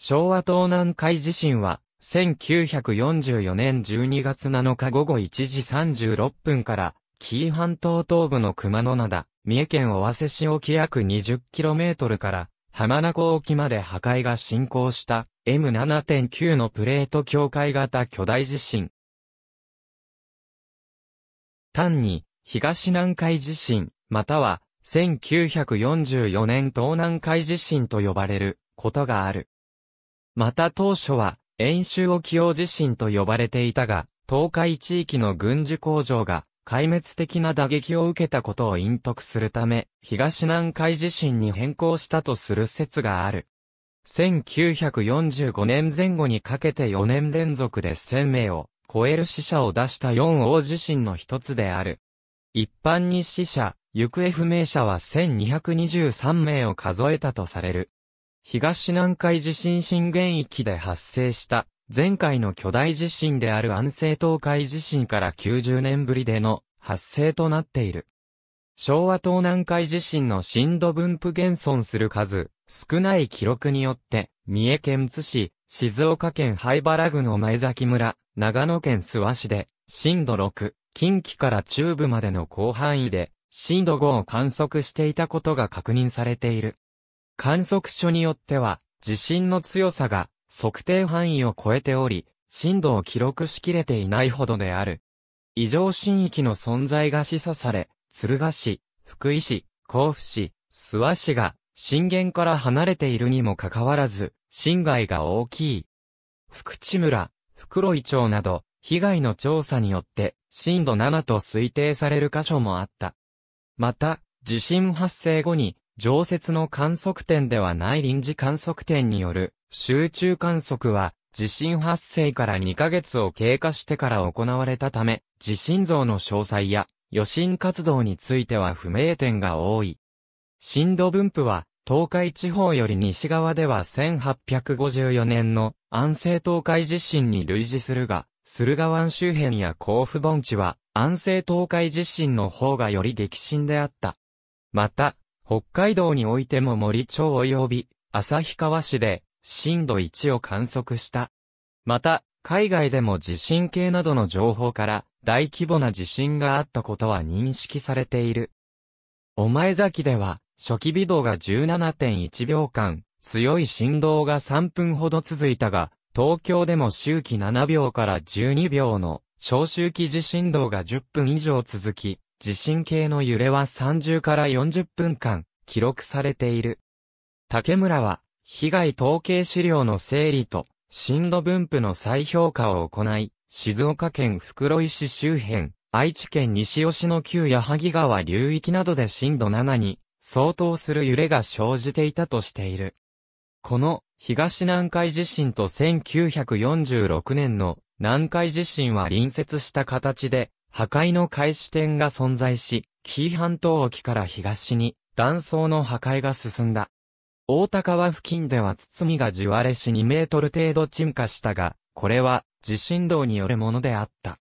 昭和東南海地震は、1944年12月7日午後1時36分から、紀伊半島東部の熊野灘、三重県尾鷲市沖約 20km から、浜名湖沖まで破壊が進行した M7.9 のプレート境界型巨大地震。単に、東南海地震、または、1944年東南海地震と呼ばれることがある。また当初は、演習を洋地震と呼ばれていたが、東海地域の軍事工場が壊滅的な打撃を受けたことを隠匿するため、東南海地震に変更したとする説がある。1945年前後にかけて4年連続で1000名を超える死者を出した4大地震の一つである。一般に死者、行方不明者は1223名を数えたとされる。東南海地震震源域で発生した前回の巨大地震である安政東海地震から90年ぶりでの発生となっている。昭和東南海地震の震度分布現存する数、少ない記録によって、三重県津市、静岡県灰原郡の前崎村、長野県諏訪市で、震度6、近畿から中部までの広範囲で、震度5を観測していたことが確認されている。観測所によっては、地震の強さが測定範囲を超えており、震度を記録しきれていないほどである。異常震域の存在が示唆され、鶴ヶ市、福井市、甲府市、諏訪市が震源から離れているにもかかわらず、侵害が大きい。福地村、袋井町など、被害の調査によって、震度7と推定される箇所もあった。また、地震発生後に、常設の観測点ではない臨時観測点による集中観測は地震発生から2ヶ月を経過してから行われたため、地震像の詳細や余震活動については不明点が多い。震度分布は東海地方より西側では1854年の安政東海地震に類似するが、駿河湾周辺や甲府盆地は安政東海地震の方がより激震であった。また、北海道においても森町及び旭川市で震度1を観測した。また、海外でも地震計などの情報から大規模な地震があったことは認識されている。お前崎では初期微動が17.1秒間、強い振動が3分ほど続いたが、東京でも周期7秒から12秒の小周期地震動が10分以上続き、地震計の揺れは30から40分間記録されている。竹村は被害統計資料の整理と震度分布の再評価を行い、静岡県袋井市周辺、愛知県西吉野旧矢作川流域などで震度7に相当する揺れが生じていたとしている。この東南海地震と1946年の南海地震は隣接した形で破壊の開始点が存在し、紀伊半島沖から東に断層の破壊が進んだ。大高湾付近では包みが地割れし2メートル程度沈下したが、これは地震動によるものであった。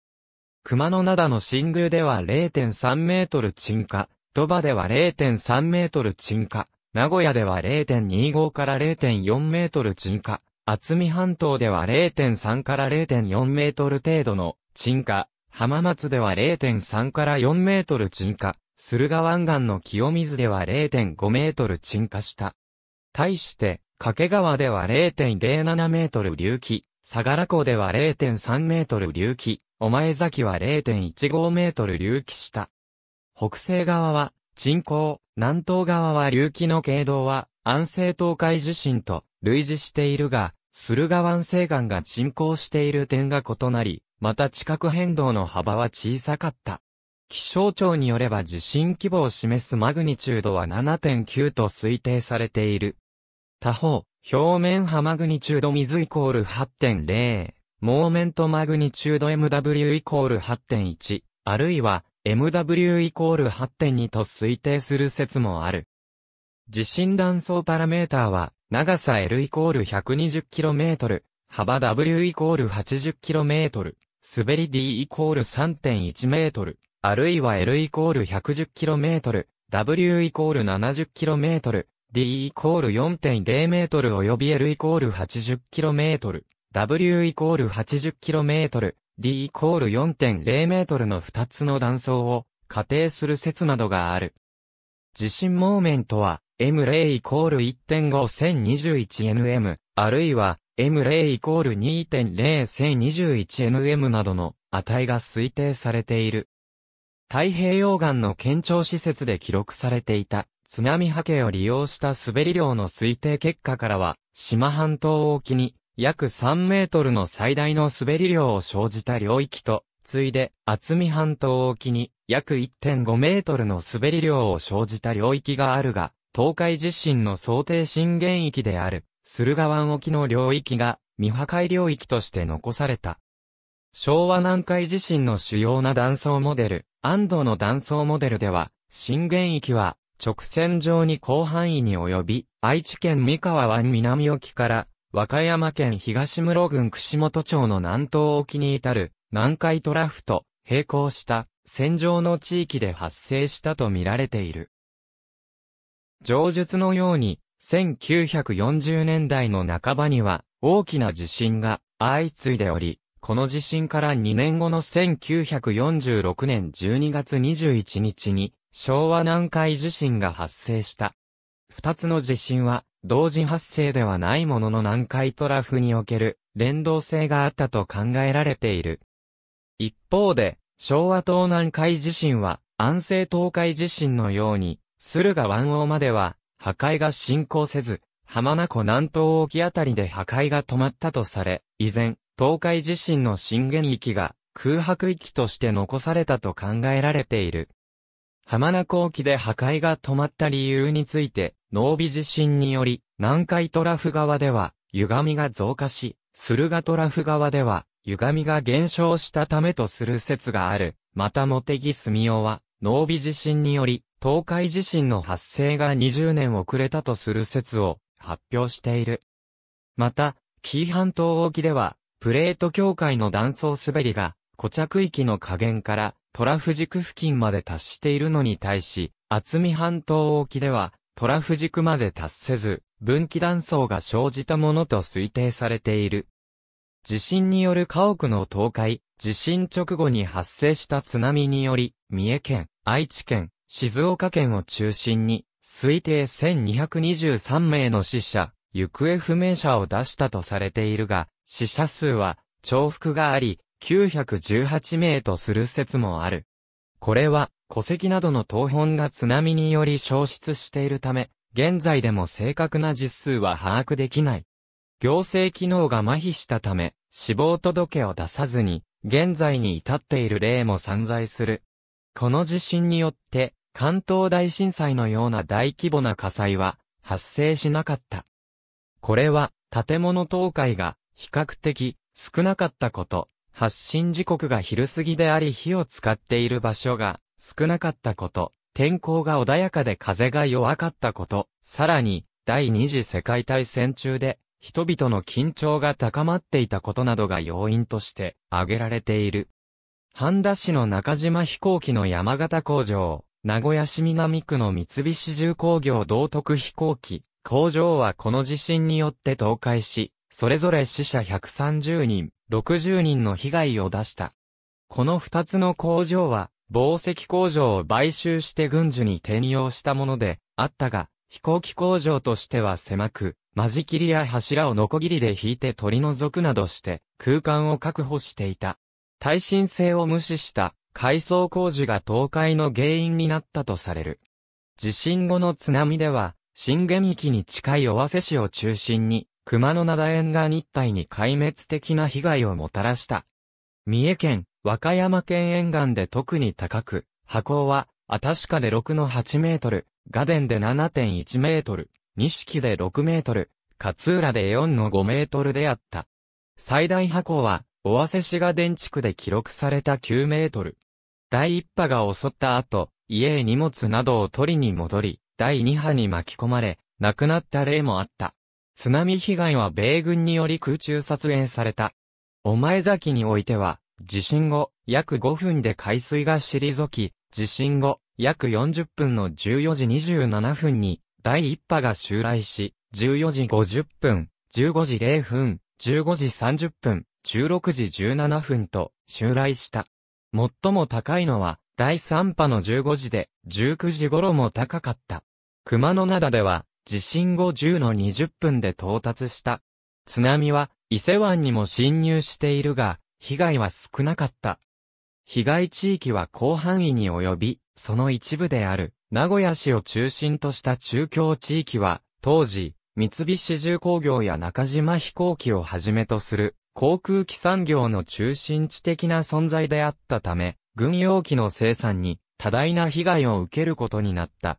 熊野灘の新宮では0.3メートル沈下、鳥羽では0.3メートル沈下、名古屋では0.25から0.4メートル沈下、厚見半島では0.3から0.4メートル程度の沈下、浜松では0.3から4メートル沈下、駿河湾岸の清水では0.5メートル沈下した。対して、掛川では0.07メートル隆起、相良湖では0.3メートル隆起、お前崎は0.15メートル隆起した。北西側は、沈降、南東側は隆起の経道は、安政東海地震と類似しているが、駿河湾西岸が沈降している点が異なり、また地殻変動の幅は小さかった。気象庁によれば地震規模を示すマグニチュードは7.9と推定されている。他方、表面波マグニチュード水イコール8.0、モーメントマグニチュード MW イコール8.1、あるいは MW イコール8.2と推定する説もある。地震断層パラメーターは、長さ L イコール 120km、幅 W イコール 80km、滑り D イコール3.1メートル、あるいは L イコール1 1 0トル、W イコール7 0トル、D イコール4 0お及び L イコール8 0トル、W イコール8 0トル、D イコール4 0ルの2つの断層を仮定する説などがある。地震モーメントは M0 イコール 1.5021nm、あるいは M0 イコール 2.01021nm などの値が推定されている。太平洋岸の県庁施設で記録されていた津波波形を利用した滑り量の推定結果からは、島半島沖に約3メートルの最大の滑り量を生じた領域と、次いで厚見半島沖に約1.5メートルの滑り量を生じた領域があるが、東海地震の想定震源域である。駿河湾沖の領域が未破壊領域として残された。昭和南海地震の主要な断層モデル、安藤の断層モデルでは、震源域は直線上に広範囲に及び、愛知県三河湾南沖から和歌山県東室郡串本町の南東沖に至る南海トラフと並行した線場の地域で発生したとみられている。上述のように1940年代の半ばには大きな地震が相次いでおり、この地震から2年後の1946年12月21日に昭和南海地震が発生した。二つの地震は同時発生ではないものの南海トラフにおける連動性があったと考えられている。一方で昭和東南海地震は安政東海地震のように駿河湾王までは破壊が進行せず、浜名湖南東沖あたりで破壊が止まったとされ、依然、東海地震の震源域が空白域として残されたと考えられている。浜名湖沖で破壊が止まった理由について、濃尾地震により、南海トラフ側では、歪みが増加し、駿河トラフ側では、歪みが減少したためとする説がある。また茂木住夫は、濃尾地震により、東海地震の発生が20年遅れたとする説を発表している。また、紀伊半島沖では、プレート境界の断層滑りが、固着域の下限からトラフ軸付近まで達しているのに対し、厚見半島沖では、トラフ軸まで達せず、分岐断層が生じたものと推定されている。地震による家屋の倒壊、地震直後に発生した津波により、三重県、愛知県、静岡県を中心に、推定1223名の死者、行方不明者を出したとされているが、死者数は重複があり、918名とする説もある。これは、戸籍などの東本が津波により消失しているため、現在でも正確な実数は把握できない。行政機能が麻痺したため、死亡届を出さずに、現在に至っている例も散在する。この地震によって、関東大震災のような大規模な火災は発生しなかった。これは建物倒壊が比較的少なかったこと、発進時刻が昼過ぎであり火を使っている場所が少なかったこと、天候が穏やかで風が弱かったこと、さらに第二次世界大戦中で人々の緊張が高まっていたことなどが要因として挙げられている。半田市の中島飛行機の山形工場。名古屋市南区の三菱重工業道徳飛行機、工場はこの地震によって倒壊し、それぞれ死者130人、60人の被害を出した。この二つの工場は、紡績工場を買収して軍需に転用したもので、あったが、飛行機工場としては狭く、間仕切りや柱をノコギリで引いて取り除くなどして、空間を確保していた。耐震性を無視した改装工事が倒壊の原因になったとされる。地震後の津波では、震源域に近い尾鷲市を中心に、熊野灘沿岸一帯に壊滅的な被害をもたらした。三重県、和歌山県沿岸で特に高く、波高は、あ確かで6の8メートル、ガデンで7.1メートル、錦で6メートル、勝浦で4の5メートルであった。最大波高は、尾鷲市が電地区で記録された9メートル。第一波が襲った後、家へ荷物などを取りに戻り、第二波に巻き込まれ、亡くなった例もあった。津波被害は米軍により空中撮影された。お前崎においては、地震後、約5分で海水が退き、地震後、約40分の14時27分に、第一波が襲来し、14時50分、15時0分、15時30分、16時17分と襲来した。最も高いのは、第3波の15時で、19時頃も高かった。熊野灘では、地震後10の20分で到達した。津波は、伊勢湾にも侵入しているが、被害は少なかった。被害地域は広範囲に及び、その一部である、名古屋市を中心とした中京地域は、当時、三菱重工業や中島飛行機をはじめとする航空機産業の中心地的な存在であったため、軍用機の生産に多大な被害を受けることになった。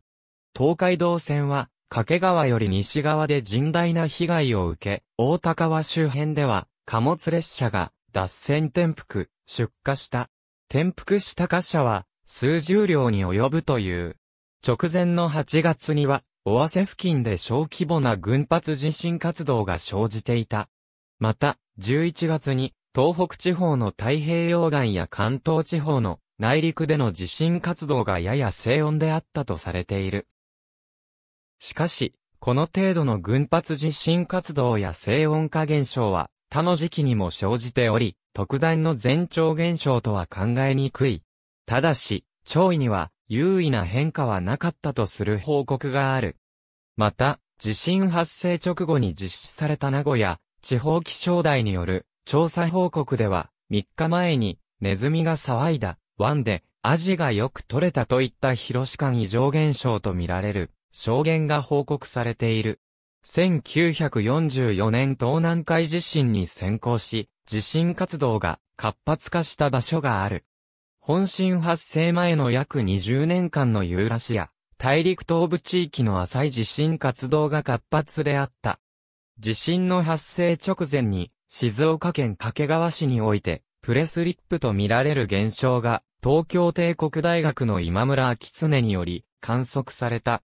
東海道線は、掛川より西側で甚大な被害を受け、大高川周辺では、貨物列車が脱線転覆、出荷した。転覆した貨車は、数十両に及ぶという。直前の8月には、尾鷲付近で小規模な群発地震活動が生じていた。また、11月に、東北地方の太平洋岸や関東地方の内陸での地震活動がやや静音であったとされている。しかし、この程度の群発地震活動や静音化現象は、他の時期にも生じており、特段の前兆現象とは考えにくい。ただし、潮位には優位な変化はなかったとする報告がある。また、地震発生直後に実施された名古屋、地方気象台による調査報告では、3日前にネズミが騒いだ湾でアジがよく取れたといった広し間異常現象とみられる証言が報告されている。1944年東南海地震に先行し、地震活動が活発化した場所がある。本震発生前の約20年間のユーラシア、大陸東部地域の浅い地震活動が活発であった。地震の発生直前に、静岡県掛川市において、プレスリップと見られる現象が、東京帝国大学の今村明常により、観測された。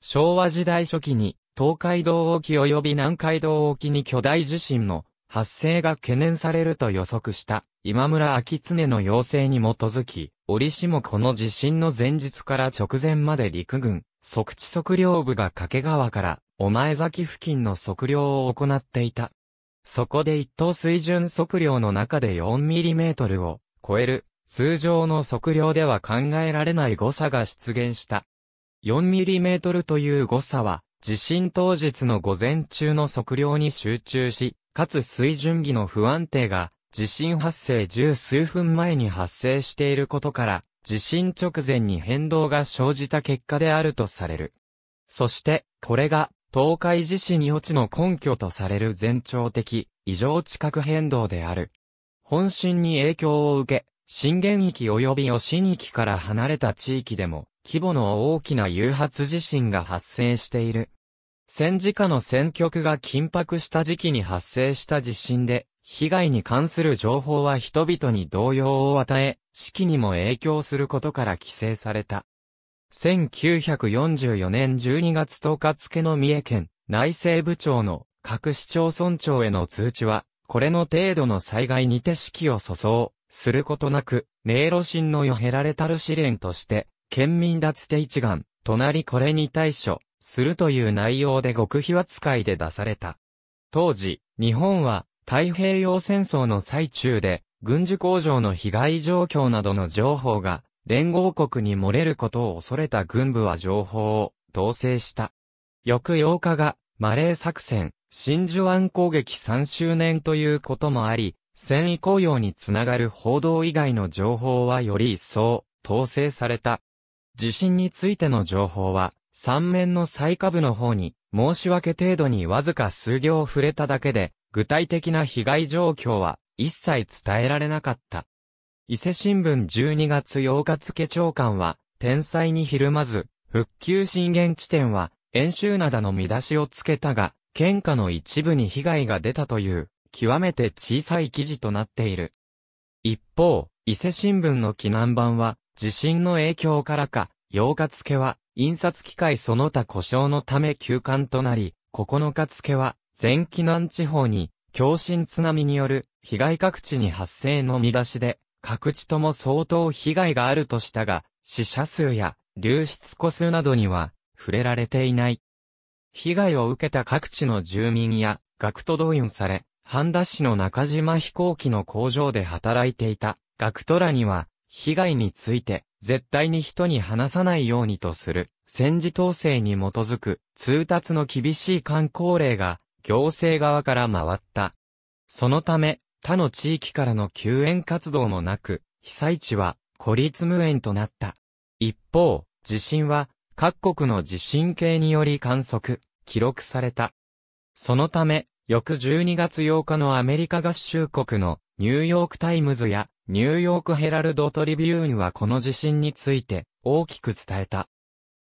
昭和時代初期に、東海道沖及び南海道沖に巨大地震の発生が懸念されると予測した今村昭常の要請に基づき、折しもこの地震の前日から直前まで陸軍、即地測量部が掛川からお前崎付近の測量を行っていた。そこで一等水準測量の中で 4mm を超える通常の測量では考えられない誤差が出現した。4mm という誤差は地震当日の午前中の測量に集中し、かつ水準儀の不安定が地震発生十数分前に発生していることから、地震直前に変動が生じた結果であるとされる。そして、これが東海地震予知の根拠とされる前兆的異常地殻変動である。本震に影響を受け、震源域及び余震域から離れた地域でも規模の大きな誘発地震が発生している。戦時下の戦局が緊迫した時期に発生した地震で、被害に関する情報は人々に動揺を与え、士気にも影響することから規制された。1944年12月10日付の三重県内政部長の各市町村長への通知は、これの程度の災害にて指揮を粗相することなく、迷路神のよへられたる試練として、県民脱手一丸、隣これに対処、するという内容で極秘扱いで出された。当時、日本は太平洋戦争の最中で、軍需工場の被害状況などの情報が連合国に漏れることを恐れた軍部は情報を統制した。翌8日がマレー作戦、真珠湾攻撃3周年ということもあり、戦意公用につながる報道以外の情報はより一層統制された。地震についての情報は、三面の最下部の方に、申し訳程度にわずか数行触れただけで、具体的な被害状況は一切伝えられなかった。伊勢新聞12月8日付長官は、天才にひるまず、復旧震源地点は、演習灘の見出しをつけたが、県下の一部に被害が出たという、極めて小さい記事となっている。一方、伊勢新聞の避難版は、地震の影響からか、8日付は、印刷機械その他故障のため休館となり、9日付は、全避難地方に、共振津波による被害各地に発生の見出しで、各地とも相当被害があるとしたが、死者数や流出個数などには触れられていない。被害を受けた各地の住民や、学徒動員され、半田市の中島飛行機の工場で働いていた学徒らには、被害について、絶対に人に話さないようにとする、戦時統制に基づく、通達の厳しい観光令が、行政側から回った。そのため、他の地域からの救援活動もなく、被災地は孤立無縁となった。一方、地震は各国の地震計により観測、記録された。そのため、翌12月8日のアメリカ合衆国のニューヨークタイムズやニューヨークヘラルドトリビューンはこの地震について大きく伝えた。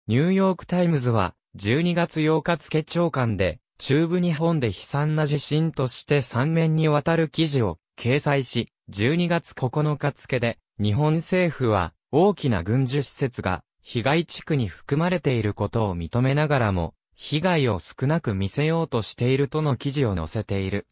ニューヨークタイムズは12月8日付長官で中部日本で悲惨な地震として3面にわたる記事を掲載し、12月9日付で、日本政府は大きな軍需施設が被害地区に含まれていることを認めながらも、被害を少なく見せようとしているとの記事を載せている。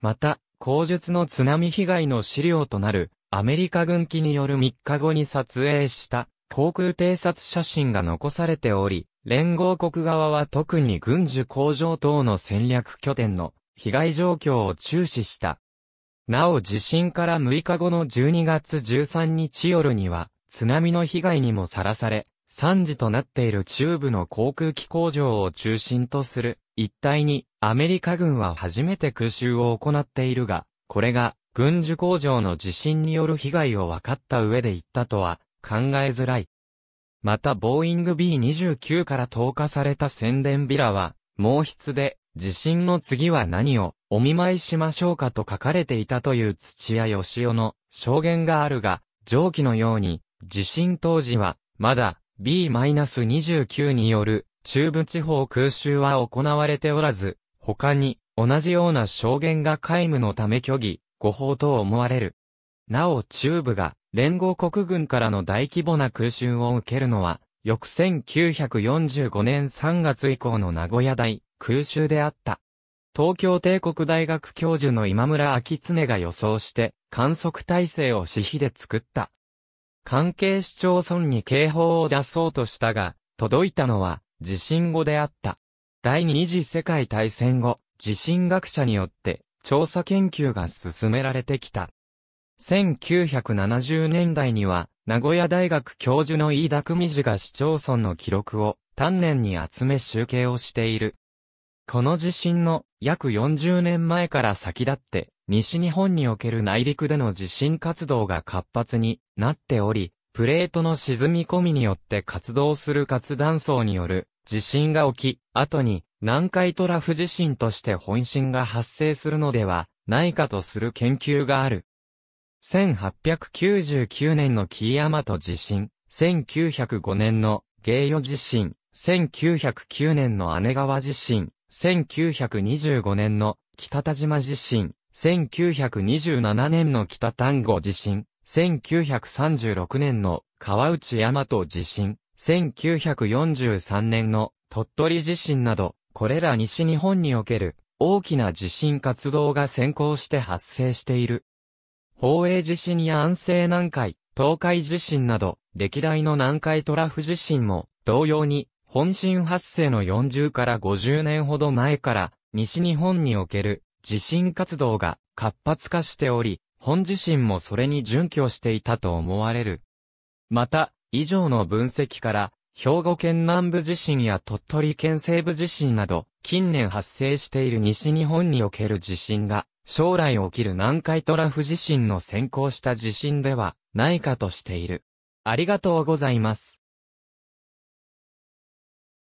また、口述の津波被害の資料となるアメリカ軍機による3日後に撮影した航空偵察写真が残されており、連合国側は特に軍需工場等の戦略拠点の被害状況を注視した。なお地震から6日後の12月13日夜には、津波の被害にもさらされ、惨事となっている中部の航空機工場を中心とする一帯にアメリカ軍は初めて空襲を行っているが、これが軍需工場の地震による被害を分かった上で行ったとは考えづらい。またボーイング B29 から投下された宣伝ビラは、毛筆で、地震の次は何をお見舞いしましょうかと書かれていたという土屋義夫の証言があるが、上記のように、地震当時は、まだ B-29 による中部地方空襲は行われておらず、他に同じような証言が皆無のため虚偽、誤報と思われる。なお中部が連合国軍からの大規模な空襲を受けるのは、翌1945年3月以降の名古屋大空襲であった。東京帝国大学教授の今村明常が予想して観測体制を私費で作った。関係市町村に警報を出そうとしたが、届いたのは地震後であった。第二次世界大戦後、地震学者によって調査研究が進められてきた。1970年代には、名古屋大学教授の飯田久美次が市町村の記録を丹念に集め集計をしている。この地震の約40年前から先立って、西日本における内陸での地震活動が活発になっており、プレートの沈み込みによって活動する活断層による地震が起き、後に南海トラフ地震として本震が発生するのではないかとする研究がある。1899年の木山と地震、1905年の芸予地震、1909年の姉川地震、1925年の北田島地震、1927年の北丹後地震、1936年の川内山と地震、1943年の鳥取地震など、これら西日本における大きな地震活動が先行して発生している。宝永地震や安政南海、東海地震など、歴代の南海トラフ地震も、同様に、本震発生の40から50年ほど前から、西日本における地震活動が活発化しており、本地震もそれに準拠していたと思われる。また、以上の分析から、兵庫県南部地震や鳥取県西部地震など、近年発生している西日本における地震が、将来起きる南海トラフ地震の先行した地震ではないかとしている。ありがとうございます。